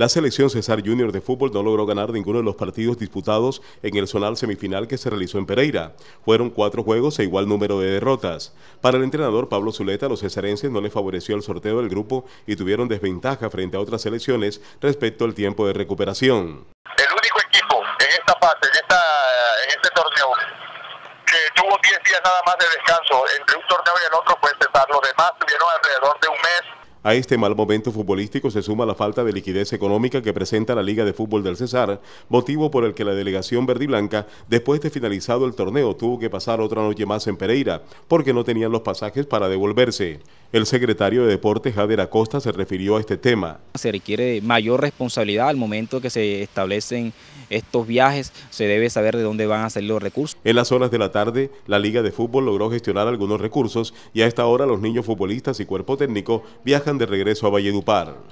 La selección César Junior de fútbol no logró ganar ninguno de los partidos disputados en el zonal semifinal que se realizó en Pereira. Fueron cuatro juegos e igual número de derrotas. Para el entrenador Pablo Zuleta, los cesarenses no les favoreció el sorteo del grupo y tuvieron desventaja frente a otras selecciones respecto al tiempo de recuperación. El único equipo en esta fase, en, este torneo, que tuvo 10 días nada más de descanso entre un torneo y el otro pues Los demás tuvieron alrededor de un mes a este mal momento futbolístico se suma la falta de liquidez económica que presenta la Liga de Fútbol del Cesar, motivo por el que la delegación verdiblanca, después de finalizado el torneo, tuvo que pasar otra noche más en Pereira, porque no tenían los pasajes para devolverse. El secretario de Deportes, Jader Acosta, se refirió a este tema. Se requiere mayor responsabilidad al momento que se establecen estos viajes, se debe saber de dónde van a salir los recursos. En las horas de la tarde, la Liga de Fútbol logró gestionar algunos recursos y a esta hora los niños futbolistas y cuerpo técnico viajan de regreso a Valledupar.